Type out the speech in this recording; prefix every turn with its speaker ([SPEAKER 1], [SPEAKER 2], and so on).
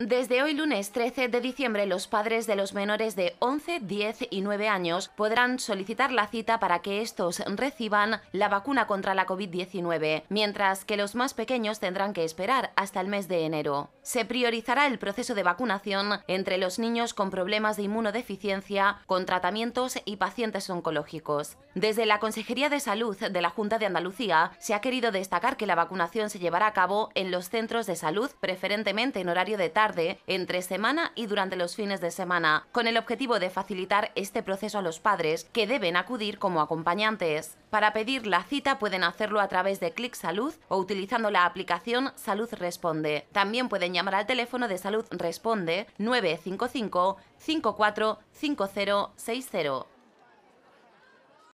[SPEAKER 1] Desde hoy lunes 13 de diciembre los padres de los menores de 11, 10 y 9 años podrán solicitar la cita para que estos reciban la vacuna contra la COVID-19, mientras que los más pequeños tendrán que esperar hasta el mes de enero. Se priorizará el proceso de vacunación entre los niños con problemas de inmunodeficiencia, con tratamientos y pacientes oncológicos. Desde la Consejería de Salud de la Junta de Andalucía se ha querido destacar que la vacunación se llevará a cabo en los centros de salud, preferentemente en horario de tarde entre semana y durante los fines de semana, con el objetivo de facilitar este proceso a los padres que deben acudir como acompañantes. Para pedir la cita pueden hacerlo a través de Clic Salud o utilizando la aplicación Salud Responde. También pueden llamar al teléfono de Salud Responde 955 54 60.